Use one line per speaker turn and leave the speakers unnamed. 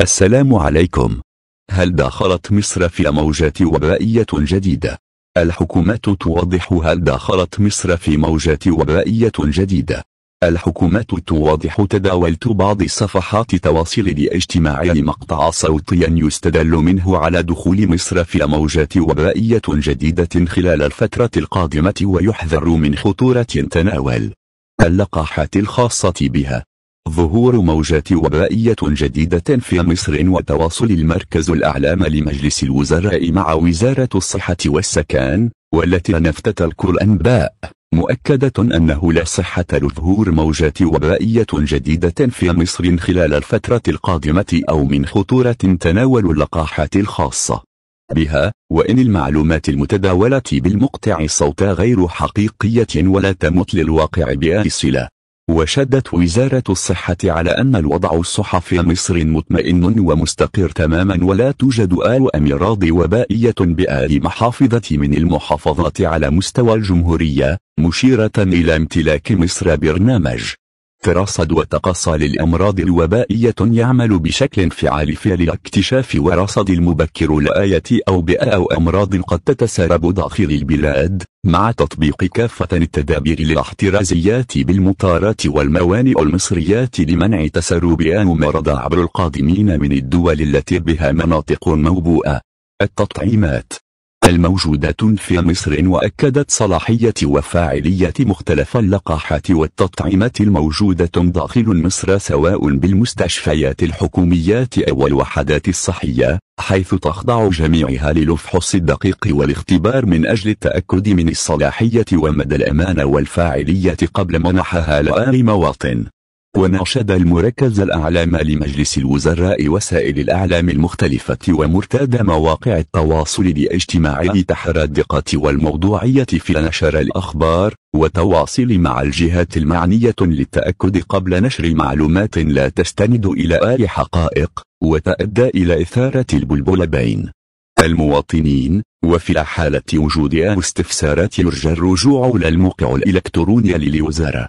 السلام عليكم هل دخلت مصر في موجة وبائية جديدة؟ الحكومات توضح هل دخلت مصر في موجة وبائية جديدة؟ الحكومات توضح تداولت بعض صفحات تواصل الاجتماعي مقطع صوتي يستدل منه على دخول مصر في موجة وبائية جديدة خلال الفترة القادمة ويحذر من خطورة تناول اللقاحات الخاصة بها ظهور موجات وبائية جديدة في مصر وتواصل المركز الأعلام لمجلس الوزراء مع وزارة الصحة والسكان والتي نفتت الكل أنباء مؤكدة أنه لا صحة لظهور موجات وبائية جديدة في مصر خلال الفترة القادمة أو من خطورة تناول اللقاحات الخاصة بها وإن المعلومات المتداولة بالمقطع الصوت غير حقيقية ولا تمت للواقع بأي صلة وشدت وزارة الصحة على أن الوضع الصحفي مصر مطمئن ومستقر تماما ولا توجد آل أمراض وبائية بآل محافظة من المحافظات على مستوى الجمهورية مشيرة إلى امتلاك مصر برنامج ترصد وتقصى للأمراض الوبائية يعمل بشكل فعال في الاكتشاف ورصد المبكر لآية أو بيئة أو أمراض قد تتسرب داخل البلاد مع تطبيق كافة التدابير الاحترازيات بالمطارات والموانئ المصريات لمنع تسرب مرض عبر القادمين من الدول التي بها مناطق موبوءة التطعيمات الموجودة في مصر وأكدت صلاحية وفاعلية مختلف اللقاحات والتطعيمات الموجودة داخل مصر سواء بالمستشفيات الحكوميات أو الوحدات الصحية حيث تخضع جميعها للفحص الدقيق والاختبار من أجل التأكد من الصلاحية ومدى الأمان والفاعلية قبل منحها لأي مواطن وناشد المركز الأعلام لمجلس الوزراء وسائل الأعلام المختلفة ومرتاد مواقع التواصل لاجتماع تحرى الدقة والموضوعية في نشر الأخبار وتواصل مع الجهات المعنية للتأكد قبل نشر معلومات لا تستند إلى آي حقائق وتأدى إلى إثارة البلبل بين المواطنين وفي حالة وجود استفسارات يرجى الرجوع للموقع الإلكتروني للوزارة